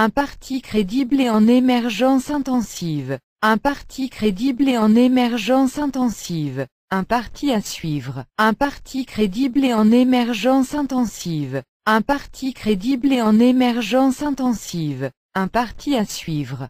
Un parti crédible et en émergence intensive. Un parti crédible et en émergence intensive. Un parti à suivre. Un parti crédible et en émergence intensive. Un parti crédible et en émergence intensive. Un parti à suivre.